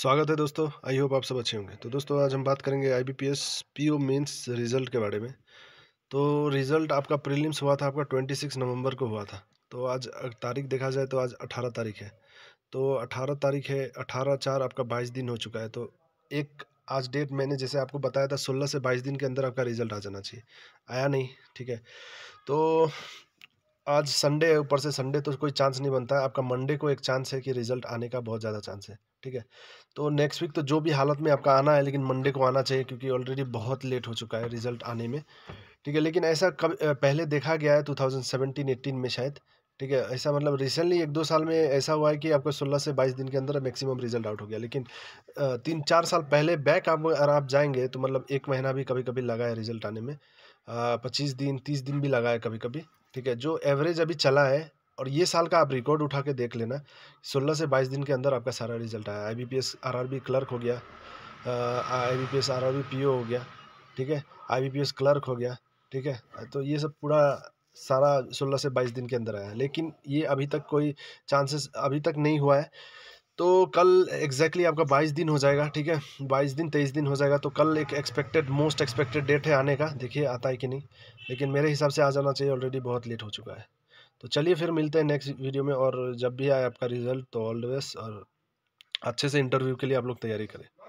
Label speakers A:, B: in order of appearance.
A: स्वागत है दोस्तों आई होप आप सब अच्छे होंगे तो दोस्तों आज हम बात करेंगे I B P S P O mains result के बारे में तो रिज़ल्ट आपका प्रीलिम्स हुआ था आपका ट्वेंटी सिक्स नवंबर को हुआ था तो आज तारीख देखा जाए तो आज अठारह तारीख है तो अठारह तारीख है अठारह चार आपका बाईस दिन हो चुका है तो एक आज डेट मैंने जैसे आपको बताया था सोलह से बाईस दिन के अंदर आपका रिज़ल्ट आ जाना चाहिए आया नहीं ठीक है तो आज संडे है ऊपर से संडे तो कोई चांस नहीं बनता है आपका मंडे को एक चांस है कि रिजल्ट आने का बहुत ज़्यादा चांस है ठीक है तो नेक्स्ट वीक तो जो भी हालत में आपका आना है लेकिन मंडे को आना चाहिए क्योंकि ऑलरेडी बहुत लेट हो चुका है रिजल्ट आने में ठीक है लेकिन ऐसा कब पहले देखा गया है टू थाउजेंड में शायद ठीक है ऐसा मतलब रिसेंटली एक दो साल में ऐसा हुआ है कि आपको सोलह से बाईस दिन के अंदर मैक्सिमम रिजल्ट आउट हो गया लेकिन तीन चार साल पहले बैक आप अगर आप जाएंगे तो मतलब एक महीना भी कभी कभी लगा है रिजल्ट आने में पच्चीस दिन तीस दिन भी लगा है कभी कभी ठीक है जो एवरेज अभी चला है और ये साल का आप रिकॉर्ड उठा के देख लेना सोलह से बाईस दिन के अंदर आपका सारा रिजल्ट आया I B P S R R B clerk हो गया I B P S R R B P O हो गया ठीक है I B P S clerk हो गया ठीक है तो ये सब पूरा सारा सोलह से बाईस दिन के अंदर आया लेकिन ये अभी तक कोई चांसेस अभी तक नहीं हुआ है तो कल एग्जैक्टली exactly आपका बाईस दिन हो जाएगा ठीक है बाईस दिन तेईस दिन हो जाएगा तो कल एक एक्सपेक्टेड मोस्ट एक्सपेक्टेड डेट है आने का देखिए आता है कि नहीं लेकिन मेरे हिसाब से आ जाना चाहिए ऑलरेडी बहुत लेट हो चुका है तो चलिए फिर मिलते हैं नेक्स्ट वीडियो में और जब भी आए आपका रिजल्ट तो ऑलवेज और अच्छे से इंटरव्यू के लिए आप लोग तैयारी करें